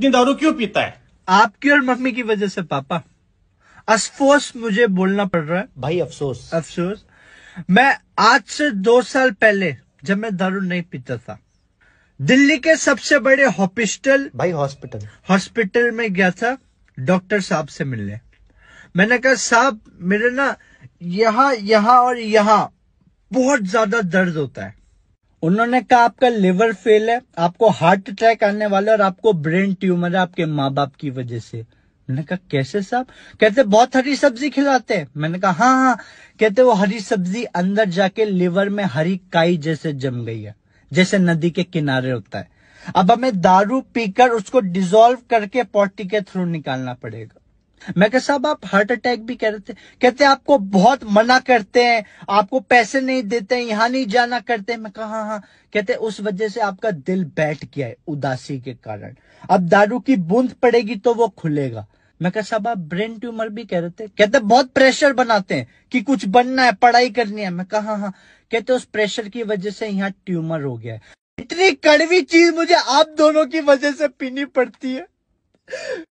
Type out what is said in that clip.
इतनी दारू क्यों पीता है आपकी और मम्मी की वजह से पापा अफसोस मुझे बोलना पड़ रहा है भाई अफसोस अफसोस मैं आज से दो साल पहले जब मैं दारू नहीं पीता था दिल्ली के सबसे बड़े हॉस्पिटल भाई हॉस्पिटल हॉस्पिटल में गया था डॉक्टर साहब से मिलने मैंने कहा साहब मेरे ना यहाँ यहाँ और यहाँ बहुत ज्यादा दर्द होता है उन्होंने कहा आपका लिवर फेल है आपको हार्ट अटैक आने वाला है और आपको ब्रेन ट्यूमर है आपके माँ बाप की वजह से मैंने कहा कैसे साहब कहते बहुत हरी सब्जी खिलाते हैं मैंने कहा हाँ हाँ कहते वो हरी सब्जी अंदर जाके लिवर में हरी काई जैसे जम गई है जैसे नदी के किनारे होता है अब हमें दारू पीकर उसको डिजोल्व करके पॉटी के थ्रू निकालना पड़ेगा मैं कह साहब आप हार्ट अटैक भी कह रहे थे कहते आपको बहुत मना करते हैं आपको पैसे नहीं देते हैं यहाँ नहीं जाना करते मैं कहा हाँ हाँ कहते उस वजह से आपका दिल बैठ गया है उदासी के कारण अब दारू की बूंद पड़ेगी तो वो खुलेगा मैं कह साहब आप ब्रेन ट्यूमर भी कह रहे थे कहते बहुत प्रेशर बनाते हैं कि कुछ बनना है पढ़ाई करनी है मैं कहा हाँ, हाँ। कहते उस प्रेशर की वजह से यहाँ ट्यूमर हो गया है इतनी कड़वी चीज मुझे आप दोनों की वजह से पीनी पड़ती है